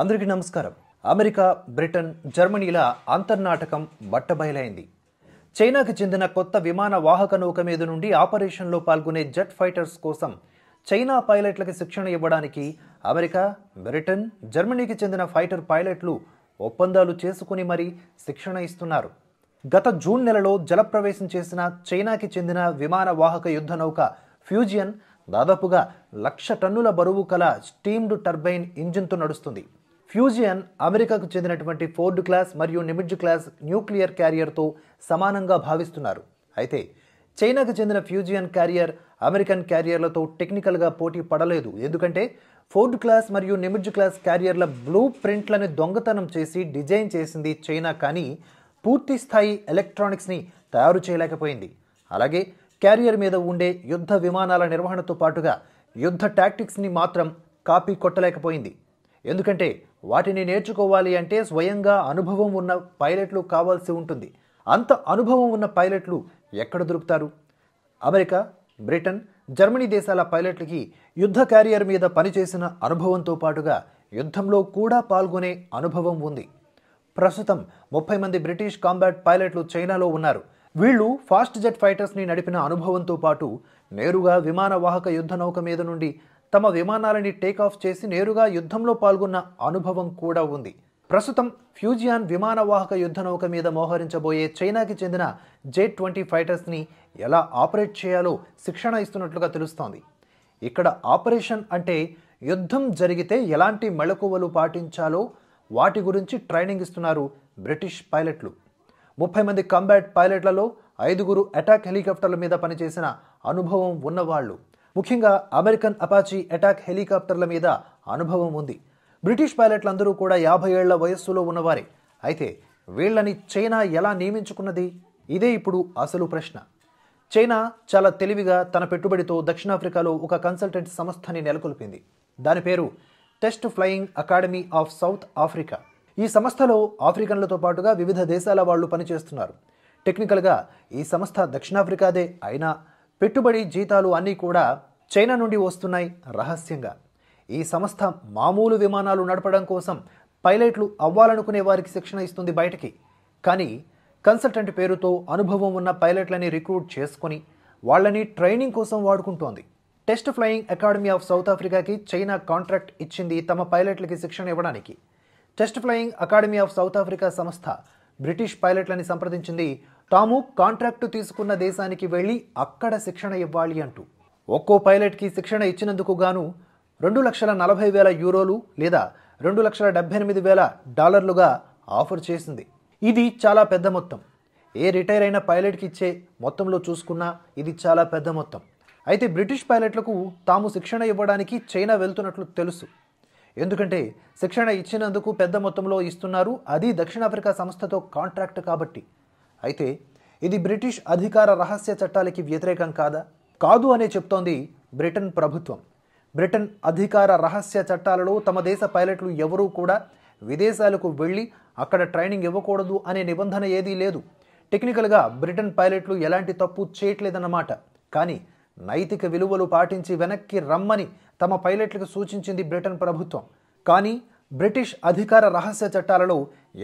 అందరికీ నమస్కారం America Britain జర్మనీల అంతర్నాటకం బట్టబయలైంది చైనాకి చెందిన కొత్త విమాన వాహక నౌక మీద నుండి ఆపరేషన్లో పాల్గొనే జెట్ ఫైటర్స్ కోసం చైనా పైలట్లకు శిక్షణ ఇవ్వడానికి అమెరికా బ్రిటన్ జర్మనీకి చెందిన ఫైటర్ పైలట్లు ఒప్పందాలు చేసుకుని మరీ శిక్షణ ఇస్తున్నారు గత జూన్ నెలలో జలప్రవేశం చేసిన చైనాకి చెందిన విమాన వాహక యుద్ధ నౌక ఫ్యూజియన్ దాదాపుగా లక్ష టన్నుల బరువు కల స్టీమ్డ్ టర్బైన్ ఇంజిన్తో నడుస్తుంది ఫ్యూజియన్ అమెరికాకు చెందినటువంటి ఫోర్డ్ క్లాస్ మరియు నిమిడ్జ్ క్లాస్ న్యూక్లియర్ క్యారియర్తో సమానంగా భావిస్తున్నారు అయితే చైనాకు చెందిన ఫ్యూజియన్ క్యారియర్ అమెరికన్ క్యారియర్లతో టెక్నికల్గా పోటీ పడలేదు ఎందుకంటే ఫోర్డ్ క్లాస్ మరియు నిమిడ్జ్ క్లాస్ క్యారియర్ల బ్లూ ప్రింట్లను దొంగతనం చేసి డిజైన్ చేసింది చైనా కానీ పూర్తి స్థాయి ఎలక్ట్రానిక్స్ని తయారు చేయలేకపోయింది అలాగే క్యారియర్ మీద ఉండే యుద్ధ విమానాల నిర్వహణతో పాటుగా యుద్ధ టాక్టిక్స్ని మాత్రం కాపీ కొట్టలేకపోయింది ఎందుకంటే వాటిని నేర్చుకోవాలి అంటే స్వయంగా అనుభవం ఉన్న పైలట్లు కావాల్సి ఉంటుంది అంత అనుభవం ఉన్న పైలట్లు ఎక్కడ దొరుకుతారు అమెరికా బ్రిటన్ జర్మనీ దేశాల పైలట్లకి యుద్ధ క్యారియర్ మీద పనిచేసిన అనుభవంతో పాటుగా యుద్ధంలో కూడా పాల్గొనే అనుభవం ఉంది ప్రస్తుతం ముప్పై మంది బ్రిటిష్ కాంబాట్ పైలట్లు చైనాలో ఉన్నారు వీళ్ళు ఫాస్ట్ జెట్ ఫైటర్స్ని నడిపిన అనుభవంతో పాటు నేరుగా విమానవాహక యుద్ధ నౌక మీద నుండి తమ విమానాలని టేకాఫ్ చేసి నేరుగా యుద్ధంలో పాల్గొన్న అనుభవం కూడా ఉంది ప్రస్తుతం ఫ్యూజియాన్ విమానవాహక యుద్ధ నౌక మీద మోహరించబోయే చైనాకి చెందిన జే ట్వంటీ ఫైటర్స్ని ఎలా ఆపరేట్ చేయాలో శిక్షణ ఇస్తున్నట్లుగా తెలుస్తోంది ఇక్కడ ఆపరేషన్ అంటే యుద్ధం జరిగితే ఎలాంటి మెళకువలు పాటించాలో వాటి గురించి ట్రైనింగ్ ఇస్తున్నారు బ్రిటిష్ పైలట్లు ముప్పై మంది కంబాట్ పైలట్లలో ఐదుగురు అటాక్ హెలికాప్టర్ల మీద పనిచేసిన అనుభవం ఉన్నవాళ్ళు ముఖ్యంగా అమెరికన్ అపాచీ అటాక్ హెలికాప్టర్ల మీద అనుభవం ఉంది బ్రిటిష్ పైలట్లందరూ కూడా యాభై ఏళ్ల వయస్సులో ఉన్నవారే అయితే వీళ్లని చైనా ఎలా నియమించుకున్నది ఇదే ఇప్పుడు అసలు ప్రశ్న చైనా చాలా తెలివిగా తన పెట్టుబడితో దక్షిణాఫ్రికాలో ఒక కన్సల్టెంట్ సంస్థని నెలకొల్పింది దాని పేరు test flying academy of South Africa ఈ సంస్థలో ఆఫ్రికన్లతో పాటుగా వివిధ దేశాల వాళ్ళు పనిచేస్తున్నారు టెక్నికల్గా ఈ సంస్థ దక్షిణాఫ్రికాదే అయినా పెట్టుబడి జీతాలు అన్నీ కూడా చైనా నుండి వస్తున్నాయి రహస్యంగా ఈ సంస్థ మామూలు విమానాలు నడపడం కోసం పైలట్లు అవ్వాలనుకునే వారికి శిక్షణ ఇస్తుంది బయటికి కానీ కన్సల్టెంట్ పేరుతో అనుభవం ఉన్న పైలట్లని రిక్రూట్ చేసుకొని వాళ్ళని ట్రైనింగ్ కోసం వాడుకుంటోంది test flying academy of South ఆఫ్రికాకి చైనా కాంట్రాక్ట్ ఇచ్చింది తమ పైలట్లకి శిక్షణ ఇవ్వడానికి test flying academy of South Africa సంస్థ బ్రిటిష్ పైలట్లని సంప్రదించింది తాము కాంట్రాక్టు తీసుకున్న దేశానికి వెళ్ళి అక్కడ శిక్షణ ఇవ్వాలి అంటూ ఒక్కో పైలట్కి శిక్షణ ఇచ్చినందుకు గాను రెండు లక్షల నలభై వేల యూరోలు లేదా రెండు లక్షల డెబ్బై ఎనిమిది వేల డాలర్లుగా ఆఫర్ చేసింది ఇది చాలా పెద్ద మొత్తం ఏ రిటైర్ అయిన పైలట్కి ఇచ్చే మొత్తంలో చూసుకున్నా ఇది చాలా పెద్ద మొత్తం అయితే బ్రిటిష్ పైలట్లకు తాము శిక్షణ ఇవ్వడానికి చైనా వెళ్తున్నట్లు తెలుసు ఎందుకంటే శిక్షణ ఇచ్చినందుకు పెద్ద మొత్తంలో ఇస్తున్నారు అది దక్షిణాఫ్రికా సంస్థతో కాంట్రాక్ట్ కాబట్టి అయితే ఇది బ్రిటిష్ అధికార రహస్య చట్టాలకి వ్యతిరేకం కాదా కాదు అనే చెప్తోంది బ్రిటన్ ప్రభుత్వం బ్రిటన్ అధికార రహస్య చట్టాలలో తమ దేశ పైలట్లు ఎవరూ కూడా విదేశాలకు వెళ్ళి అక్కడ ట్రైనింగ్ ఇవ్వకూడదు అనే నిబంధన ఏదీ లేదు టెక్నికల్గా బ్రిటన్ పైలట్లు ఎలాంటి తప్పు చేయట్లేదన్నమాట కానీ నైతిక విలువలు పాటించి వెనక్కి రమ్మని తమ పైలట్లకు సూచించింది బ్రిటన్ ప్రభుత్వం కానీ బ్రిటిష్ అధికార రహస్య చట్టాలలో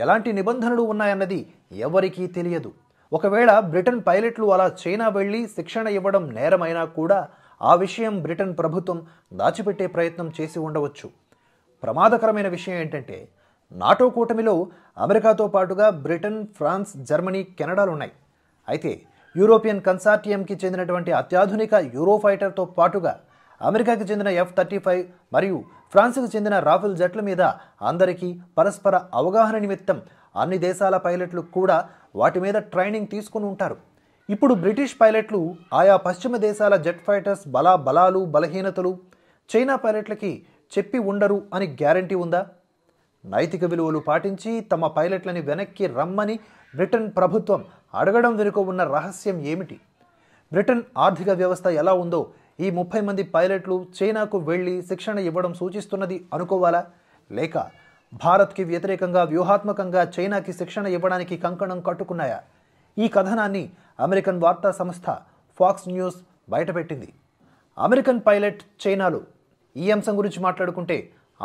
ఎలాంటి నిబంధనలు ఉన్నాయన్నది ఎవరికీ తెలియదు ఒకవేళ బ్రిటన్ పైలట్లు అలా చైనా వెళ్ళి శిక్షణ ఇవ్వడం నేరమైనా కూడా ఆ విషయం బ్రిటన్ ప్రభుత్వం దాచిపెట్టే ప్రయత్నం చేసి ఉండవచ్చు ప్రమాదకరమైన విషయం ఏంటంటే నాటో కూటమిలో అమెరికాతో పాటుగా బ్రిటన్ ఫ్రాన్స్ జర్మనీ కెనడాలున్నాయి అయితే యూరోపియన్ కన్సార్టియంకి చెందినటువంటి అత్యాధునిక యూరో ఫైటర్తో పాటుగా అమెరికాకి చెందిన ఎఫ్ థర్టీ ఫైవ్ మరియు ఫ్రాన్స్కు చెందిన రాఫెల్ జట్ల మీద అందరికీ పరస్పర అవగాహన నిమిత్తం అన్ని దేశాల పైలట్లు కూడా వాటి మీద ట్రైనింగ్ తీసుకుని ఉంటారు ఇప్పుడు బ్రిటిష్ పైలట్లు ఆయా పశ్చిమ దేశాల జెట్ ఫైటర్స్ బల బలాలు బలహీనతలు చైనా పైలట్లకి చెప్పి ఉండరు అని గ్యారంటీ ఉందా నైతిక విలువలు పాటించి తమ పైలట్లని వెనక్కి రమ్మని బ్రిటన్ ప్రభుత్వం అడగడం వెనుక ఉన్న రహస్యం ఏమిటి బ్రిటన్ ఆర్థిక వ్యవస్థ ఎలా ఉందో ఈ ముప్పై మంది పైలట్లు చైనాకు వెళ్లి శిక్షణ ఇవ్వడం సూచిస్తున్నది అనుకోవాలా లేక భారత్కి వ్యతిరేకంగా వ్యూహాత్మకంగా చైనాకి శిక్షణ ఇవ్వడానికి కంకణం కట్టుకున్నాయా ఈ కథనాన్ని అమెరికన్ వార్తా సంస్థ ఫాక్స్ న్యూస్ బయటపెట్టింది అమెరికన్ పైలట్ చైనాలో ఈ అంశం గురించి మాట్లాడుకుంటే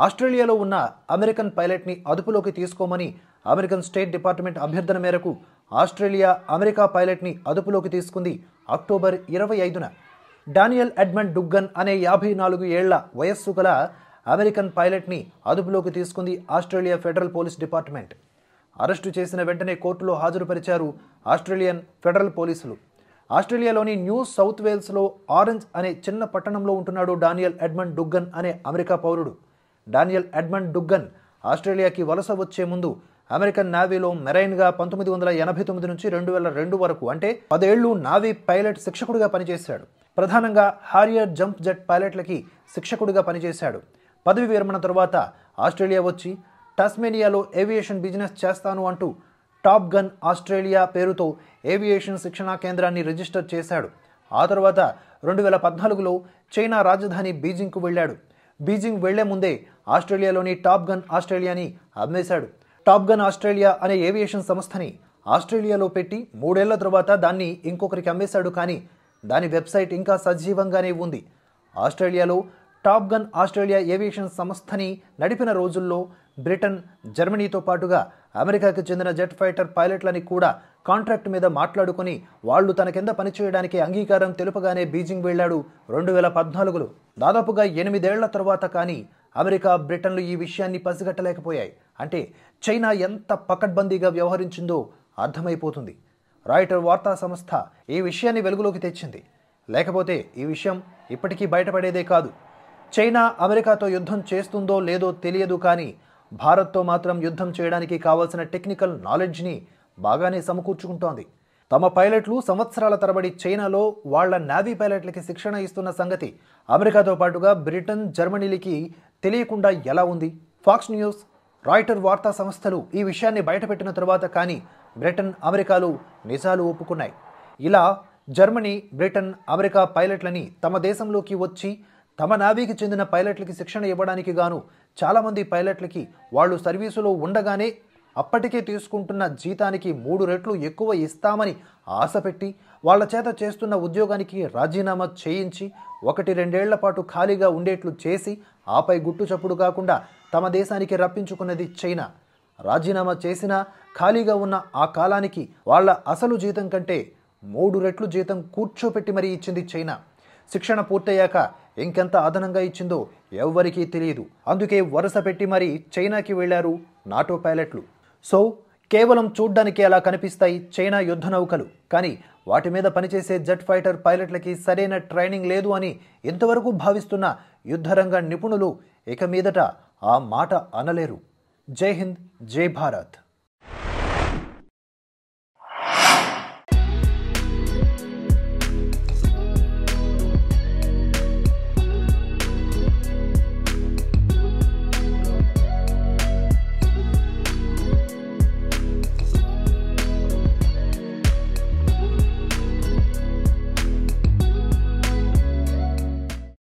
ఆస్ట్రేలియాలో ఉన్న అమెరికన్ పైలట్ని అదుపులోకి తీసుకోమని అమెరికన్ స్టేట్ డిపార్ట్మెంట్ అభ్యర్థన మేరకు ఆస్ట్రేలియా అమెరికా పైలట్ని అదుపులోకి తీసుకుంది అక్టోబర్ ఇరవై ఐదున డానియల్ అడ్మండ్ డుగ్గన్ అనే యాభై నాలుగు ఏళ్ల వయస్సు గల అమెరికన్ పైలట్ని అదుపులోకి తీసుకుంది Australia federal police department arrest చేసిన వెంటనే కోర్టులో హాజరుపరిచారు ఆస్ట్రేలియన్ ఫెడరల్ పోలీసులు ఆస్ట్రేలియాలోని న్యూ సౌత్ వేల్స్లో ఆరెంజ్ అనే చిన్న పట్టణంలో ఉంటున్నాడు డానియల్ అడ్మండ్ డుగ్గన్ అనే అమెరికా పౌరుడు డానియల్ అడ్మండ్ డుగ్గన్ ఆస్ట్రేలియాకి వలస వచ్చే ముందు అమెరికన్ నావీలో మెరైన్గా పంతొమ్మిది వందల ఎనభై తొమ్మిది నుంచి రెండు వేల రెండు వరకు అంటే పదేళ్లు నావీ పైలట్ శిక్షకుడిగా పనిచేశాడు ప్రధానంగా హారియర్ జంప్ జెట్ పైలట్లకి శిక్షకుడిగా పనిచేశాడు పదవి విరమణ తరువాత ఆస్ట్రేలియా వచ్చి టాస్మేనియాలో ఏవియేషన్ బిజినెస్ చేస్తాను అంటూ టాప్ గన్ ఆస్ట్రేలియా పేరుతో ఏవియేషన్ శిక్షణా కేంద్రాన్ని రిజిస్టర్ చేశాడు ఆ తర్వాత రెండు వేల పద్నాలుగులో చైనా రాజధాని బీజింగ్కు వెళ్ళాడు బీజింగ్ వెళ్లే ముందే ఆస్ట్రేలియాలోని టాప్ గన్ ఆస్ట్రేలియాని అమ్మేశాడు టాప్ గన్ ఆస్ట్రేలియా అనే ఏవియేషన్ సంస్థని ఆస్ట్రేలియాలో పెట్టి మూడేళ్ల తర్వాత దాన్ని ఇంకొకరికి అమ్మేశాడు కానీ దాని వెబ్సైట్ ఇంకా సజీవంగానే ఉంది ఆస్ట్రేలియాలో టాప్ గన్ ఆస్ట్రేలియా ఏవియేషన్ సంస్థని నడిపిన రోజుల్లో బ్రిటన్ జర్మనీతో పాటుగా అమెరికాకు చెందిన జెట్ ఫైటర్ పైలట్లని కూడా కాంట్రాక్ట్ మీద మాట్లాడుకుని వాళ్లు తన కింద పనిచేయడానికి అంగీకారం తెలుపగానే బీజింగ్ వెళ్లాడు రెండు వేల పద్నాలుగులో దాదాపుగా ఎనిమిదేళ్ల తర్వాత కానీ అమెరికా బ్రిటన్లు ఈ విషయాన్ని పసిగట్టలేకపోయాయి అంటే చైనా ఎంత పకడ్బందీగా వ్యవహరించిందో అర్థమైపోతుంది రాయిటర్ వార్తా సంస్థ ఈ విషయాన్ని వెలుగులోకి తెచ్చింది లేకపోతే ఈ విషయం ఇప్పటికీ బయటపడేదే కాదు చైనా అమెరికాతో యుద్ధం చేస్తుందో లేదో తెలియదు కానీ భారత్తో మాత్రం యుద్ధం చేయడానికి కావాల్సిన టెక్నికల్ నాలెడ్జ్ని బాగానే సమకూర్చుకుంటోంది తమ పైలట్లు సంవత్సరాల తరబడి చైనాలో వాళ్ల నావీ పైలట్లకి శిక్షణ ఇస్తున్న సంగతి అమెరికాతో పాటుగా బ్రిటన్ జర్మనీలకి తెలియకుండా ఎలా ఉంది ఫాక్స్ న్యూస్ రాయిటర్ వార్తా సంస్థలు ఈ విషయాన్ని బయటపెట్టిన తర్వాత కానీ బ్రిటన్ అమెరికాలు నిజాలు ఒప్పుకున్నాయి ఇలా జర్మనీ బ్రిటన్ అమెరికా పైలట్లని తమ దేశంలోకి వచ్చి తమ నావీకి చెందిన పైలట్లకి శిక్షణ ఇవ్వడానికి గాను చాలామంది పైలట్లకి వాళ్ళు సర్వీసులో ఉండగానే అప్పటికే తీసుకుంటున్న జీతానికి మూడు రెట్లు ఎక్కువ ఇస్తామని ఆశపెట్టి వాళ్ళ చేత చేస్తున్న ఉద్యోగానికి రాజీనామా చేయించి ఒకటి రెండేళ్ల పాటు ఖాళీగా ఉండేట్లు చేసి ఆపై గుట్టు చప్పుడు కాకుండా తమ దేశానికి రప్పించుకున్నది చైనా రాజీనామా చేసినా ఖాళీగా ఉన్న ఆ కాలానికి వాళ్ళ అసలు జీతం కంటే మూడు రెట్లు జీతం కూర్చోపెట్టి మరీ ఇచ్చింది చైనా శిక్షణ పూర్తయ్యాక ఇంకెంత అదనంగా ఇచ్చిందో ఎవ్వరికీ తెలియదు అందుకే వరుస పెట్టి మరీ చైనాకి వెళ్లారు నాటో పైలట్లు సో కేవలం చూడ్డానికి అలా కనిపిస్తాయి చైనా యుద్ధ నౌకలు కానీ వాటి మీద పనిచేసే జెట్ ఫైటర్ పైలట్లకి సరైన ట్రైనింగ్ లేదు అని ఇంతవరకు భావిస్తున్న యుద్ధరంగ నిపుణులు ఇక మీదట ఆ మాట అనలేరు జై హింద్ జై భారత్